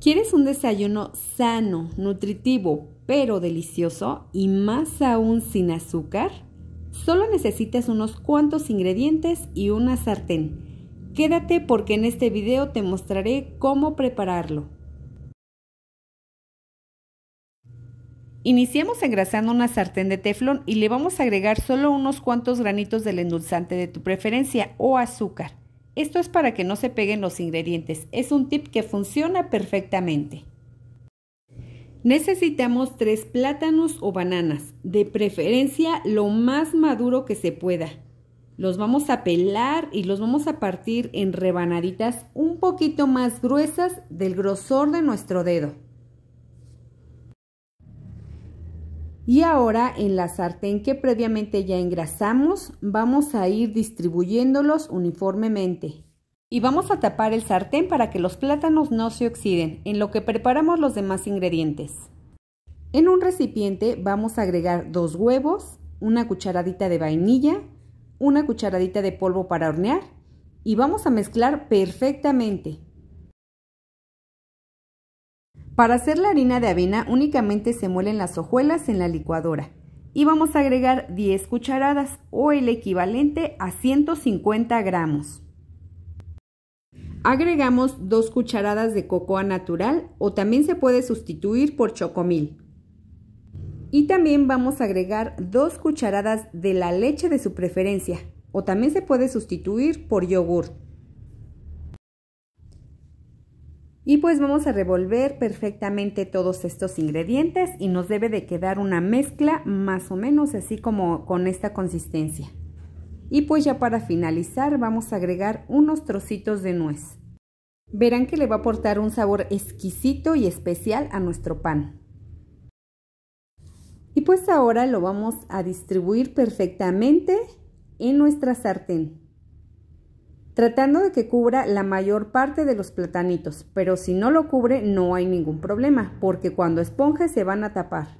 ¿Quieres un desayuno sano, nutritivo, pero delicioso y más aún sin azúcar? Solo necesitas unos cuantos ingredientes y una sartén. Quédate porque en este video te mostraré cómo prepararlo. Iniciamos engrasando una sartén de teflón y le vamos a agregar solo unos cuantos granitos del endulzante de tu preferencia o azúcar. Esto es para que no se peguen los ingredientes. Es un tip que funciona perfectamente. Necesitamos tres plátanos o bananas, de preferencia lo más maduro que se pueda. Los vamos a pelar y los vamos a partir en rebanaditas un poquito más gruesas del grosor de nuestro dedo. Y ahora en la sartén que previamente ya engrasamos, vamos a ir distribuyéndolos uniformemente. Y vamos a tapar el sartén para que los plátanos no se oxiden, en lo que preparamos los demás ingredientes. En un recipiente vamos a agregar dos huevos, una cucharadita de vainilla, una cucharadita de polvo para hornear y vamos a mezclar perfectamente. Para hacer la harina de avena únicamente se muelen las hojuelas en la licuadora y vamos a agregar 10 cucharadas o el equivalente a 150 gramos. Agregamos 2 cucharadas de cocoa natural o también se puede sustituir por chocomil. Y también vamos a agregar 2 cucharadas de la leche de su preferencia o también se puede sustituir por yogur. Y pues vamos a revolver perfectamente todos estos ingredientes y nos debe de quedar una mezcla más o menos así como con esta consistencia. Y pues ya para finalizar vamos a agregar unos trocitos de nuez. Verán que le va a aportar un sabor exquisito y especial a nuestro pan. Y pues ahora lo vamos a distribuir perfectamente en nuestra sartén tratando de que cubra la mayor parte de los platanitos, pero si no lo cubre no hay ningún problema, porque cuando esponje se van a tapar.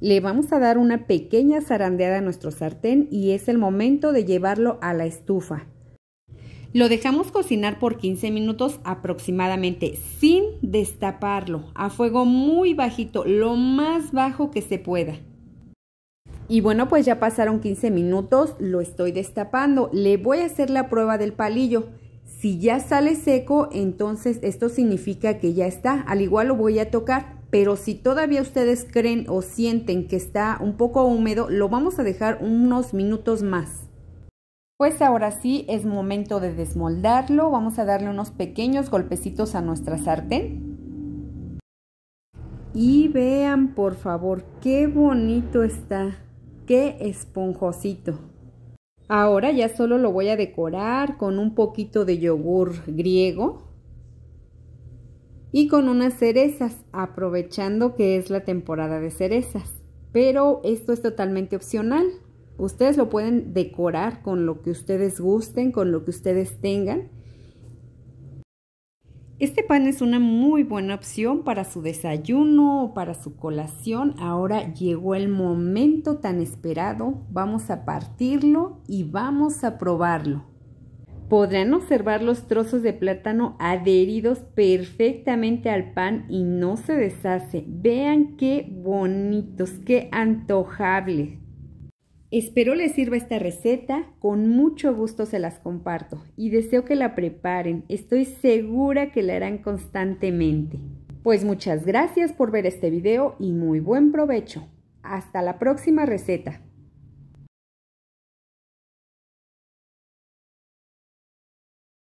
Le vamos a dar una pequeña zarandeada a nuestro sartén y es el momento de llevarlo a la estufa. Lo dejamos cocinar por 15 minutos aproximadamente sin destaparlo, a fuego muy bajito, lo más bajo que se pueda. Y bueno, pues ya pasaron 15 minutos, lo estoy destapando. Le voy a hacer la prueba del palillo. Si ya sale seco, entonces esto significa que ya está. Al igual lo voy a tocar, pero si todavía ustedes creen o sienten que está un poco húmedo, lo vamos a dejar unos minutos más. Pues ahora sí es momento de desmoldarlo. Vamos a darle unos pequeños golpecitos a nuestra sartén. Y vean por favor qué bonito está qué esponjosito. Ahora ya solo lo voy a decorar con un poquito de yogur griego y con unas cerezas, aprovechando que es la temporada de cerezas. Pero esto es totalmente opcional. Ustedes lo pueden decorar con lo que ustedes gusten, con lo que ustedes tengan este pan es una muy buena opción para su desayuno o para su colación. Ahora llegó el momento tan esperado. Vamos a partirlo y vamos a probarlo. Podrán observar los trozos de plátano adheridos perfectamente al pan y no se deshace. Vean qué bonitos, qué antojables. Espero les sirva esta receta, con mucho gusto se las comparto y deseo que la preparen, estoy segura que la harán constantemente. Pues muchas gracias por ver este video y muy buen provecho. Hasta la próxima receta.